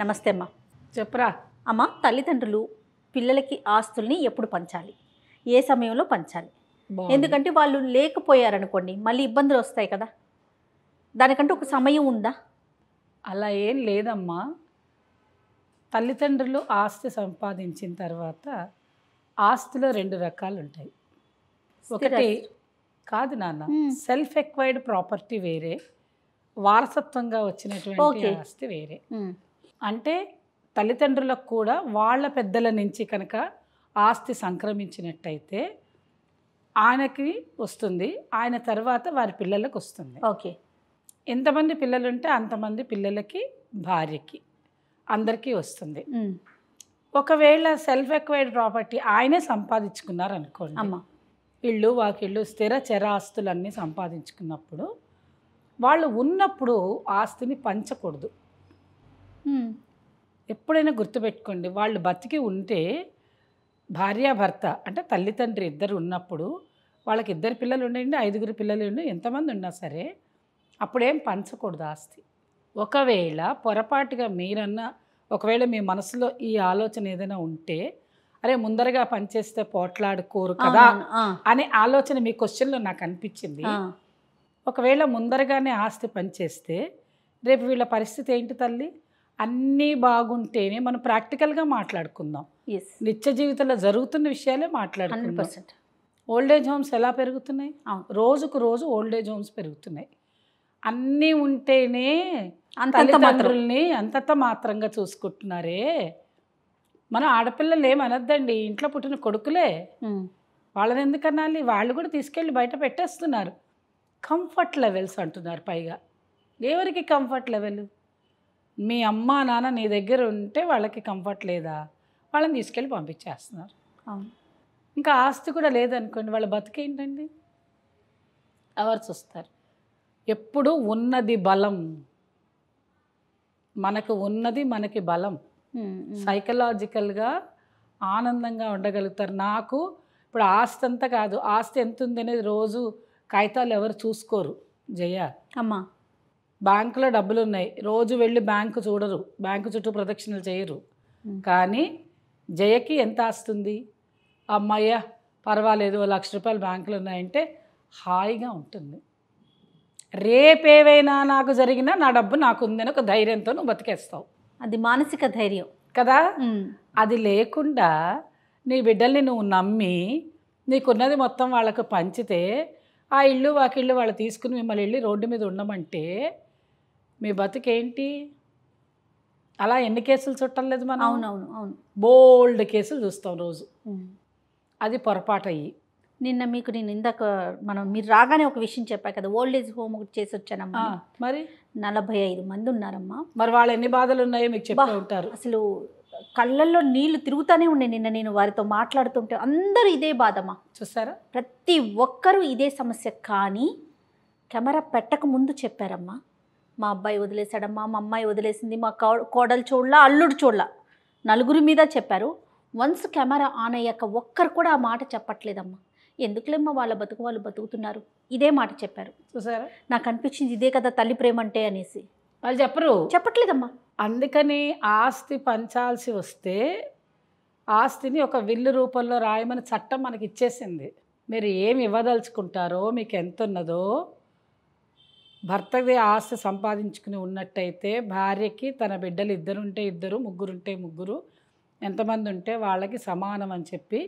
నమస్తే అమ్మా చెప్పరా అమ్మ తల్లిదండ్రులు పిల్లలకి ఆస్తుల్ని ఎప్పుడు పంచాలి ఏ సమయంలో పంచాలి ఎందుకంటే వాళ్ళు లేకపోయారనుకోండి మళ్ళీ ఇబ్బందులు వస్తాయి కదా దానికంటే ఒక సమయం ఉందా అలా ఏం లేదమ్మా తల్లిదండ్రులు ఆస్తి సంపాదించిన తర్వాత ఆస్తిలో రెండు రకాలు ఉంటాయి ఒకటి కాదు నాన్న సెల్ఫ్ ఎక్వైర్డ్ ప్రాపర్టీ వేరే వారసత్వంగా వచ్చినటువంటి ఆస్తి వేరే అంటే తల్లిదండ్రులకు కూడా వాళ్ళ పెద్దల నుంచి కనుక ఆస్తి సంక్రమించినట్టయితే ఆయనకి వస్తుంది ఆయన తర్వాత వారి పిల్లలకు వస్తుంది ఓకే ఎంతమంది పిల్లలు ఉంటే అంతమంది పిల్లలకి భార్యకి అందరికీ వస్తుంది ఒకవేళ సెల్ఫ్ ఎక్వైర్డ్ ప్రాపర్టీ ఆయనే సంపాదించుకున్నారు అనుకోండి అమ్మ ఇళ్ళు వాకిళ్ళు స్థిర చరాస్తులన్నీ సంపాదించుకున్నప్పుడు వాళ్ళు ఉన్నప్పుడు ఆస్తిని పంచకూడదు ఎప్పుడైనా గుర్తుపెట్టుకోండి వాళ్ళు బతికి ఉంటే భార్యాభర్త అంటే తల్లిదండ్రి ఇద్దరు ఉన్నప్పుడు వాళ్ళకి ఇద్దరు పిల్లలు ఉండండి ఐదుగురు పిల్లలు ఉండి ఎంతమంది ఉన్నా సరే అప్పుడేం పంచకూడదు ఆస్తి ఒకవేళ పొరపాటుగా మీరన్నా ఒకవేళ మీ మనసులో ఈ ఆలోచన ఏదైనా ఉంటే అరే ముందరగా పనిచేస్తే పోట్లాడుకోరు కదా అనే ఆలోచన మీ క్వశ్చన్లో నాకు అనిపించింది ఒకవేళ ముందరగానే ఆస్తి పనిచేస్తే రేపు వీళ్ళ పరిస్థితి ఏంటి తల్లి అన్నీ బాగుంటేనే మనం ప్రాక్టికల్గా మాట్లాడుకుందాం నిత్య జీవితంలో జరుగుతున్న విషయాలే మాట్లాడుకుందాం ఓల్డ్ ఏజ్ హోమ్స్ ఎలా పెరుగుతున్నాయి రోజుకు రోజు ఓల్డ్ ఏజ్ హోమ్స్ పెరుగుతున్నాయి అన్నీ ఉంటేనే తల్లిదండ్రుల్ని అంతంత మాత్రంగా చూసుకుంటున్నారే మనం ఆడపిల్లలు ఏమనద్దండి ఇంట్లో పుట్టిన కొడుకులే వాళ్ళని ఎందుకు అనాలి వాళ్ళు కూడా తీసుకెళ్ళి బయట పెట్టేస్తున్నారు కంఫర్ట్ లెవెల్స్ అంటున్నారు పైగా ఎవరికి కంఫర్ట్ లెవెల్ మీ అమ్మ నాన్న నీ దగ్గర ఉంటే వాళ్ళకి కంఫర్ట్ లేదా వాళ్ళని తీసుకెళ్ళి పంపించేస్తున్నారు ఇంకా ఆస్తి కూడా లేదనుకోండి వాళ్ళ బతికేంటండి ఎవరు వస్తారు ఎప్పుడు ఉన్నది బలం మనకు ఉన్నది మనకి బలం సైకలాజికల్గా ఆనందంగా ఉండగలుగుతారు నాకు ఇప్పుడు ఆస్తి అంతా కాదు ఆస్తి ఎంత ఉంది అనేది రోజు కాగితాలు ఎవరు చూసుకోరు జయ అమ్మా బ్యాంకులో డబ్బులు ఉన్నాయి రోజు వెళ్ళి బ్యాంకు చూడరు బ్యాంకు చుట్టూ ప్రదక్షిణలు చేయరు కానీ జయకి ఎంత వస్తుంది అమ్మాయ పర్వాలేదు లక్ష రూపాయలు బ్యాంకులు ఉన్నాయంటే హాయిగా ఉంటుంది రేపేవైనా నాకు జరిగినా నా డబ్బు నాకు ఉందని ఒక ధైర్యంతో నువ్వు బతికేస్తావు అది మానసిక ధైర్యం కదా అది లేకుండా నీ బిడ్డల్ని నువ్వు నమ్మి నీకున్నది మొత్తం వాళ్ళకు పంచితే ఆ ఇల్లు వాకిళ్ళు వాళ్ళు తీసుకుని మిమ్మల్ని వెళ్ళి రోడ్డు మీద ఉండమంటే మీ బతుకేంటి అలా ఎన్ని కేసులు చుట్టలేదు మనం అవునవును అవును బోల్డ్ కేసులు చూస్తాం రోజు అది పొరపాటు అయ్యి నిన్న మీకు నేను ఇందాక మనం మీరు రాగానే ఒక విషయం చెప్పా కదా ఓల్డ్ ఏజ్ హోమ్ చేసి వచ్చానమ్మా మరి నలభై ఐదు మంది ఉన్నారమ్మా మరి వాళ్ళు ఎన్ని బాధలు ఉన్నాయో మీకు చెప్తూ ఉంటారు అసలు కళ్ళల్లో నీళ్లు తిరుగుతూనే ఉన్నాయి నిన్న నేను వారితో మాట్లాడుతుంటే అందరూ ఇదే బాధమ్మా చూస్తారా ప్రతి ఒక్కరూ ఇదే సమస్య కానీ కెమెరా పెట్టక ముందు చెప్పారమ్మా మా అబ్బాయి వదిలేశాడమ్మా మా అమ్మాయి వదిలేసింది మా కోడలు చూడలా అల్లుడు చూడలా నలుగురి మీద చెప్పారు వన్స్ కెమెరా ఆన్ అయ్యాక ఒక్కరు కూడా ఆ మాట చెప్పట్లేదమ్మా ఎందుకులేమ్మా వాళ్ళ బతుకు వాళ్ళు బతుకుతున్నారు ఇదే మాట చెప్పారు చూసారా నాకు అనిపించింది ఇదే కదా తల్లి ప్రేమ అంటే అనేసి వాళ్ళు చెప్పరు చెప్పట్లేదమ్మా అందుకని ఆస్తి పంచాల్సి వస్తే ఆస్తిని ఒక విల్లు రూపంలో రాయమని చట్టం మనకి ఇచ్చేసింది మీరు ఏమి ఇవ్వదలుచుకుంటారో మీకు ఎంత ఉన్నదో భర్తది ఆస్తి సంపాదించుకుని ఉన్నట్టయితే భార్యకి తన బిడ్డలు ఇద్దరుంటే ఇద్దరు ముగ్గురుంటే ముగ్గురు ఎంతమంది ఉంటే వాళ్ళకి సమానం అని చెప్పి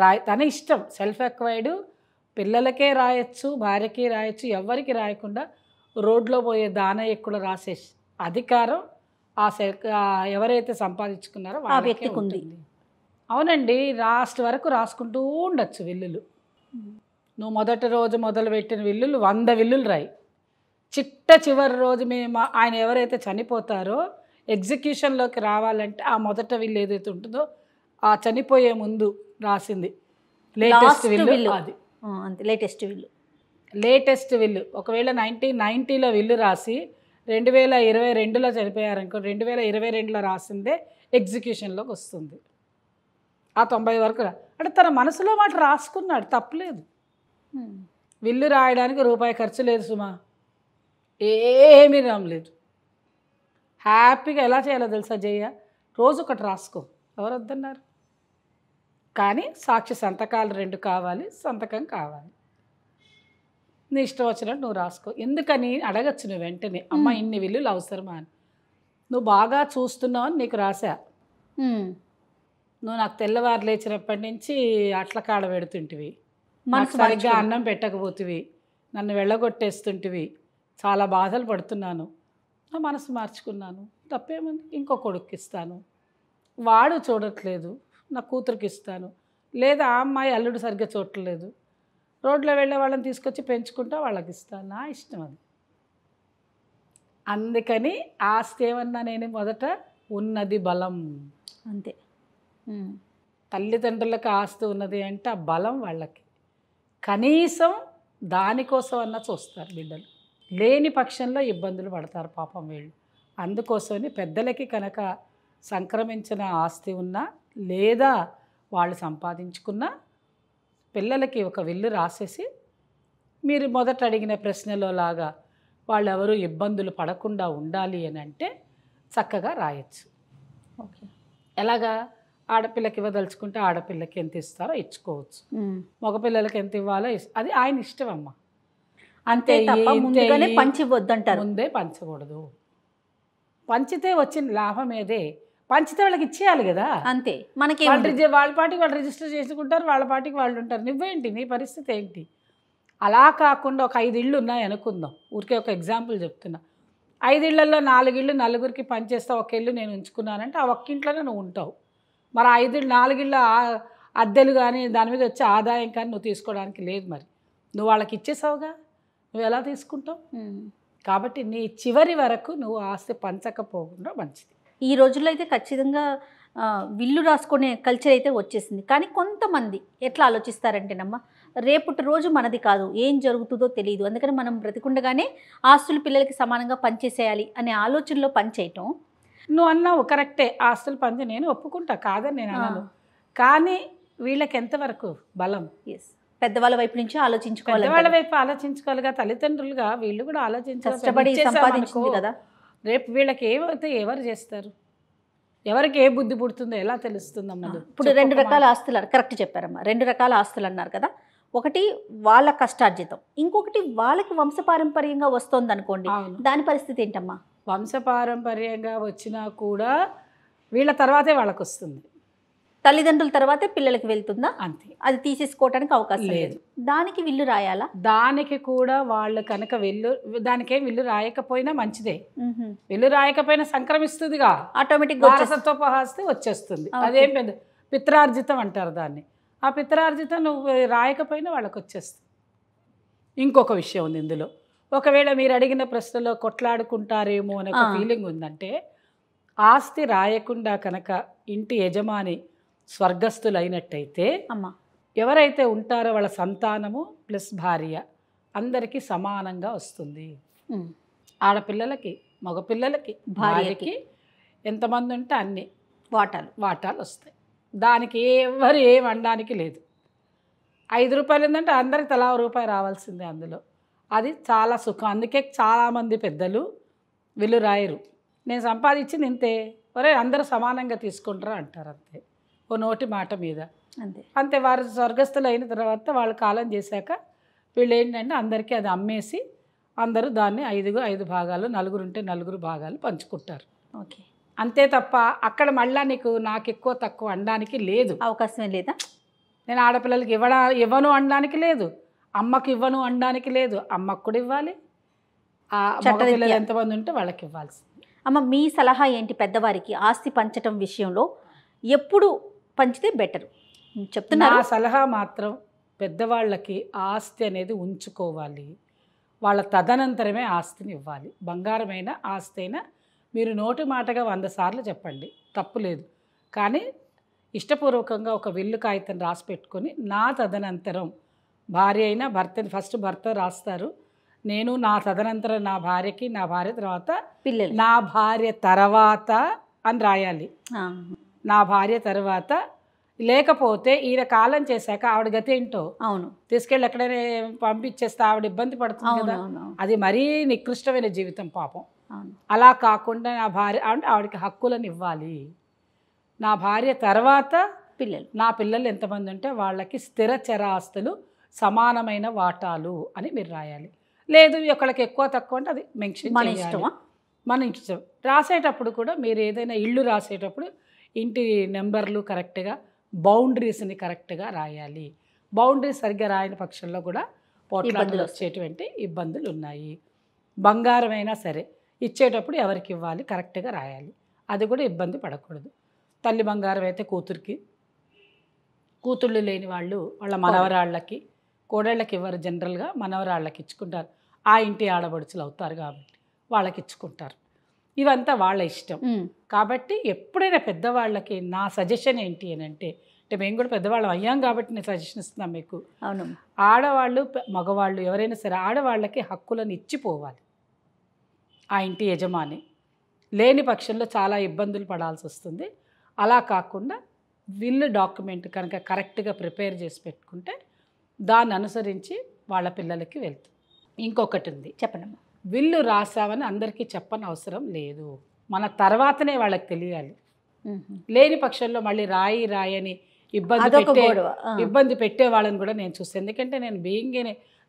రాయ తన ఇష్టం సెల్ఫ్ ఎక్వైర్డ్ పిల్లలకే రాయొచ్చు భార్యకి రాయొచ్చు ఎవరికి రాయకుండా రోడ్లో పోయే దాన కూడా రాసే అధికారం ఆ ఎవరైతే సంపాదించుకున్నారో ఆ వ్యక్తికి ఉంది అవునండి లాస్ట్ వరకు రాసుకుంటూ ఉండొచ్చు విల్లులు నువ్వు మొదటి రోజు మొదలు పెట్టిన విల్లులు వంద విల్లులు రాయి చిట్ట చివరి రోజు మేము ఆయన ఎవరైతే చనిపోతారో ఎగ్జిక్యూషన్లోకి రావాలంటే ఆ మొదట విల్లు ఏదైతే ఉంటుందో ఆ చనిపోయే ముందు రాసింది లేటెస్ట్ విల్లు అది అంతే లేటెస్ట్ విల్లు లేటెస్ట్ విల్లు ఒకవేళ నైన్టీన్ నైంటీలో విల్లు రాసి రెండు వేల ఇరవై రెండులో చనిపోయారనుకో రెండు వేల ఇరవై రెండులో రాసిందే ఎగ్జిక్యూషన్లోకి వస్తుంది ఆ తొంభై వరకు అంటే తన మనసులో మాట రాసుకున్నాడు తప్పలేదు విల్లు రాయడానికి రూపాయి ఖర్చు లేదు సుమా ఏమీ రాలేదు హ్యాపీగా ఎలా చేయాలో తెలుసా జయ రోజు ఒకటి రాసుకో ఎవరు వద్దన్నారు కానీ సాక్షి సంతకాలు రెండు కావాలి సంతకం కావాలి నీ ఇష్టం వచ్చినట్టు నువ్వు రాసుకో ఎందుకని అడగచ్చు నువ్వు వెంటనే అమ్మ ఇన్ని విల్లులు అవసరమా అని నువ్వు బాగా చూస్తున్నావు నీకు రాశా నువ్వు నాకు తెల్లవారు లేచినప్పటి నుంచి అట్ల కాడ పెడుతుంటివి నాకు సరిగ్గా అన్నం పెట్టకపోతివి నన్ను వెళ్ళగొట్టేస్తుంటివి చాలా బాధలు పడుతున్నాను నా మనసు మార్చుకున్నాను తప్పేమని ఇంకో కొడుకు ఇస్తాను వాడు చూడట్లేదు నా కూతురికి ఇస్తాను లేదా ఆ అమ్మాయి అల్లుడు సరిగ్గా చూడట్లేదు రోడ్లో వెళ్ళే వాళ్ళని తీసుకొచ్చి పెంచుకుంటా వాళ్ళకి ఇస్తాను నా ఇష్టం అది అందుకని ఆస్తి ఏమన్నా నేను మొదట ఉన్నది బలం అంతే తల్లిదండ్రులకు ఆస్తి ఉన్నది అంటే ఆ బలం వాళ్ళకి కనీసం దానికోసం అన్నా చూస్తారు బిడ్డలు లేని పక్షంలో ఇబ్బందులు పడతారు పాపం వీళ్ళు అందుకోసమని పెద్దలకి కనుక సంక్రమించిన ఆస్తి ఉన్నా లేదా వాళ్ళు సంపాదించుకున్న పిల్లలకి ఒక విల్లు రాసేసి మీరు మొదట అడిగిన ప్రశ్నలో లాగా వాళ్ళు ఎవరు ఇబ్బందులు పడకుండా ఉండాలి అని అంటే చక్కగా రాయొచ్చు ఓకే ఎలాగా ఆడపిల్లకి ఇవ్వదలుచుకుంటే ఆడపిల్లకి ఎంత ఇస్తారో ఇచ్చుకోవచ్చు మగపిల్లలకి ఎంత ఇవ్వాలో అది ఆయన ఇష్టం అమ్మ అంతే తప్ప ముందుగానే పంచి అంటారు ముందే పంచకూడదు పంచితే వచ్చిన లాభం ఏదే పంచితే వాళ్ళకి ఇచ్చేయాలి కదా అంతే మనకి వాళ్ళ పాటికి వాళ్ళు రిజిస్టర్ చేసుకుంటారు వాళ్ళ పాటికి వాళ్ళు ఉంటారు నువ్వేంటి నీ పరిస్థితి ఏంటి అలా కాకుండా ఒక ఐదు ఇళ్ళు ఉన్నాయి అనుకుందాం ఊరికే ఒక ఎగ్జాంపుల్ చెప్తున్నా ఐదిళ్లలో నాలుగిళ్ళు నలుగురికి పనిచేస్తావు ఒక ఇల్లు నేను ఉంచుకున్నానంటే ఆ ఒక్కింట్లోనే నువ్వు ఉంటావు మరి ఐదు నాలుగిళ్ళ అద్దెలు కానీ దాని మీద వచ్చే ఆదాయం కానీ నువ్వు తీసుకోవడానికి లేదు మరి నువ్వు వాళ్ళకి ఇచ్చేసావుగా నువ్వు ఎలా తీసుకుంటావు కాబట్టి నీ చివరి వరకు నువ్వు ఆస్తి పంచకపోకుండా మంచిది ఈ రోజుల్లో అయితే ఖచ్చితంగా విల్లు రాసుకునే కల్చర్ అయితే వచ్చేసింది కానీ కొంతమంది ఎట్లా ఆలోచిస్తారంటేనమ్మా రేపటి రోజు మనది కాదు ఏం జరుగుతుందో తెలియదు అందుకని మనం బ్రతికుండగానే ఆస్తులు పిల్లలకి సమానంగా పనిచేసేయాలి అనే ఆలోచనలో పనిచేయటం నువ్వు అన్నావు కరెక్టే ఆస్తులు పంచి నేను ఒప్పుకుంటా కాదని నేను అన్నాను కానీ వీళ్ళకి ఎంతవరకు బలం ఎస్ పెద్దవాళ్ళ వైపు నుంచి ఆలోచించుకోవాలి వాళ్ళ వైపు ఆలోచించుకోవాలిగా తల్లిదండ్రులుగా వీళ్ళు కూడా ఆలోచించాలి సంపాదించింది కదా రేపు వీళ్ళకి ఏమైతే ఎవరు చేస్తారు ఎవరికి ఏ బుద్ధి పుడుతుందో ఎలా తెలుస్తుందమ్మా ఇప్పుడు రెండు రకాల ఆస్తులు కరెక్ట్ చెప్పారమ్మా రెండు రకాల ఆస్తులు అన్నారు కదా ఒకటి వాళ్ళ కష్టార్జితం ఇంకొకటి వాళ్ళకి వంశపారంపర్యంగా వస్తుంది అనుకోండి దాని పరిస్థితి ఏంటమ్మా వంశపారంపర్యంగా వచ్చినా కూడా వీళ్ళ తర్వాతే వాళ్ళకు వస్తుంది తల్లిదండ్రుల తర్వాతే పిల్లలకి వెళ్తుందా అంతే అది తీసేసుకోవడానికి అవకాశం లేదు దానికి విల్లు రాయాలా దానికి కూడా వాళ్ళు కనుక వెల్లు దానికేం విల్లు రాయకపోయినా మంచిదే విల్లు రాయకపోయినా సంక్రమిస్తుందిగా ఆటోమేటిక్ వారసత్వ ఆస్తి వచ్చేస్తుంది అదేం పెద్ద పిత్రార్జితం అంటారు దాన్ని ఆ పిత్రార్జితం నువ్వు రాయకపోయినా వాళ్ళకి వచ్చేస్తుంది ఇంకొక విషయం ఉంది ఇందులో ఒకవేళ మీరు అడిగిన ప్రశ్నలో కొట్లాడుకుంటారేమో అనే ఫీలింగ్ ఉందంటే ఆస్తి రాయకుండా కనుక ఇంటి యజమాని స్వర్గస్థులైనట్టయితే ఎవరైతే ఉంటారో వాళ్ళ సంతానము ప్లస్ భార్య అందరికీ సమానంగా వస్తుంది ఆడపిల్లలకి మగపిల్లలకి భార్యకి ఎంతమంది ఉంటే అన్ని వాటాలు వాటాలు వస్తాయి దానికి ఎవరు ఏం అనడానికి లేదు ఐదు రూపాయలు ఏంటంటే అందరికి తలా రూపాయి రావాల్సిందే అందులో అది చాలా సుఖం అందుకే చాలామంది పెద్దలు వీళ్ళు రాయరు నేను సంపాదించింది ఇంతే ఒరే అందరూ సమానంగా తీసుకుంటారా అంటారు అంతే ఓ నోటి మాట మీద అంతే అంతే వారు స్వర్గస్థులు అయిన తర్వాత వాళ్ళు కాలం చేశాక వీళ్ళు ఏంటంటే అందరికీ అది అమ్మేసి అందరూ దాన్ని ఐదుగు ఐదు భాగాలు నలుగురు ఉంటే నలుగురు భాగాలు పంచుకుంటారు ఓకే అంతే తప్ప అక్కడ మళ్ళీ నీకు నాకు ఎక్కువ తక్కువ అనడానికి లేదు అవకాశమే లేదా నేను ఆడపిల్లలకి ఇవ్వడ ఇవ్వను అనడానికి లేదు అమ్మకు ఇవ్వను అనడానికి లేదు అమ్మకు కూడా ఇవ్వాలి పిల్లలు ఎంతమంది ఉంటే వాళ్ళకి ఇవ్వాల్సి అమ్మ మీ సలహా ఏంటి పెద్దవారికి ఆస్తి పంచటం విషయంలో ఎప్పుడు పంచితే బెటర్ చెప్తున్నా సలహా మాత్రం పెద్దవాళ్ళకి ఆస్తి అనేది ఉంచుకోవాలి వాళ్ళ తదనంతరమే ఆస్తిని ఇవ్వాలి బంగారమైన ఆస్తి అయినా మీరు నోటి మాటగా వంద సార్లు చెప్పండి తప్పు లేదు కానీ ఇష్టపూర్వకంగా ఒక విల్లు కాగితం రాసి పెట్టుకొని నా తదనంతరం భార్య అయినా భర్తని ఫస్ట్ భర్త రాస్తారు నేను నా తదనంతరం నా భార్యకి నా భార్య తర్వాత పిల్లలు నా భార్య తర్వాత అని రాయాలి నా భార్య తర్వాత లేకపోతే ఈయన కాలం చేశాక ఆవిడ గతి ఏంటో అవును తీసుకెళ్ళి ఎక్కడైనా పంపించేస్తే ఆవిడ ఇబ్బంది పడుతుంది కదా అది మరీ నికృష్టమైన జీవితం పాపం అలా కాకుండా నా భార్య ఆవిడకి హక్కులను ఇవ్వాలి నా భార్య తర్వాత పిల్లలు నా పిల్లలు ఎంతమంది ఉంటే వాళ్ళకి స్థిర చరాస్తులు సమానమైన వాటాలు అని మీరు రాయాలి లేదు ఒకళ్ళకి ఎక్కువ తక్కువ అంటే అది మెన్షన్ మన ఇష్టమా మన ఇష్టం రాసేటప్పుడు కూడా మీరు ఏదైనా ఇల్లు రాసేటప్పుడు ఇంటి నెంబర్లు కరెక్ట్గా బౌండరీస్ని కరెక్ట్గా రాయాలి బౌండరీస్ సరిగ్గా రాయని పక్షంలో కూడా పోట్లాటలు వచ్చేటువంటి ఇబ్బందులు ఉన్నాయి బంగారం అయినా సరే ఇచ్చేటప్పుడు ఎవరికి ఇవ్వాలి కరెక్ట్గా రాయాలి అది కూడా ఇబ్బంది పడకూడదు తల్లి బంగారం అయితే కూతురికి కూతుళ్ళు లేని వాళ్ళు వాళ్ళ మనవరాళ్ళకి కోడళ్ళకి ఇవ్వరు జనరల్గా మనవరాళ్ళకి ఇచ్చుకుంటారు ఆ ఇంటి ఆడబడుచులు అవుతారు కాబట్టి వాళ్ళకి ఇచ్చుకుంటారు ఇవంతా వాళ్ళ ఇష్టం కాబట్టి ఎప్పుడైనా పెద్దవాళ్ళకి నా సజెషన్ ఏంటి అని అంటే అంటే మేము కూడా పెద్దవాళ్ళం అయ్యాం కాబట్టి నేను సజెషన్ ఇస్తున్నాం మీకు అవును ఆడవాళ్ళు మగవాళ్ళు ఎవరైనా సరే ఆడవాళ్ళకి హక్కులను ఇచ్చిపోవాలి ఆ ఇంటి యజమాని లేని పక్షంలో చాలా ఇబ్బందులు పడాల్సి వస్తుంది అలా కాకుండా విల్ డాక్యుమెంట్ కనుక కరెక్ట్గా ప్రిపేర్ చేసి పెట్టుకుంటే దాన్ని అనుసరించి వాళ్ళ పిల్లలకి వెళ్తుంది ఇంకొకటి ఉంది చెప్పండి విల్లు రాసావని అందరికీ చెప్పని అవసరం లేదు మన తర్వాతనే వాళ్ళకి తెలియాలి లేని పక్షంలో మళ్ళీ రాయి రాయి అని ఇబ్బంది పెట్టే ఇబ్బంది పెట్టే వాళ్ళని కూడా నేను చూసాను ఎందుకంటే నేను బీయింగ్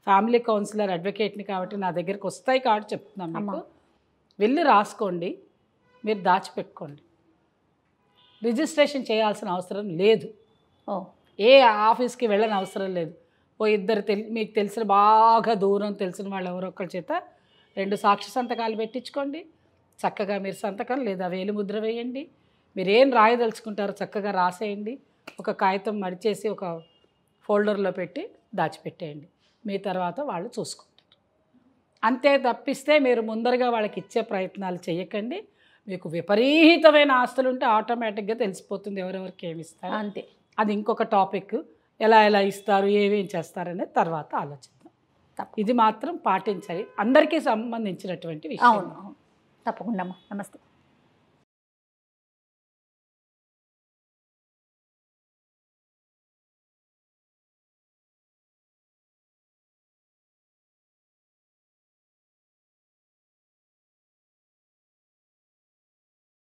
ఫ్యామిలీ కౌన్సిలర్ అడ్వకేట్ని కాబట్టి నా దగ్గరికి వస్తాయి కాబట్టి చెప్తున్నాను మీకు వెళ్ళి రాసుకోండి మీరు దాచిపెట్టుకోండి రిజిస్ట్రేషన్ చేయాల్సిన అవసరం లేదు ఏ ఆఫీస్కి వెళ్ళని అవసరం లేదు ఓ ఇద్దరు తెలి మీకు తెలిసిన బాగా దూరం తెలిసిన వాళ్ళు ఎవరొక్కరి చేత రెండు సాక్షి సంతకాలు పెట్టించుకోండి చక్కగా మీరు సంతకం లేదా వేలిముద్ర వేయండి మీరు ఏం రాయదలుచుకుంటారో చక్కగా రాసేయండి ఒక కాగితం మడిచేసి ఒక ఫోల్డర్లో పెట్టి దాచిపెట్టేయండి మీ తర్వాత వాళ్ళు చూసుకుంటారు అంతే తప్పిస్తే మీరు ముందరగా వాళ్ళకి ఇచ్చే ప్రయత్నాలు చేయకండి మీకు విపరీతమైన ఆస్తులు ఉంటే ఆటోమేటిక్గా తెలిసిపోతుంది ఎవరెవరికి ఏమి ఇస్తారు అంతే అది ఇంకొక టాపిక్ ఎలా ఎలా ఇస్తారు ఏమేం చేస్తారనే తర్వాత ఆలోచన ఇది మాత్రం పాటించాలి అందరికీ సంబంధించినటువంటి విషయం తప్పకుండా నమస్తే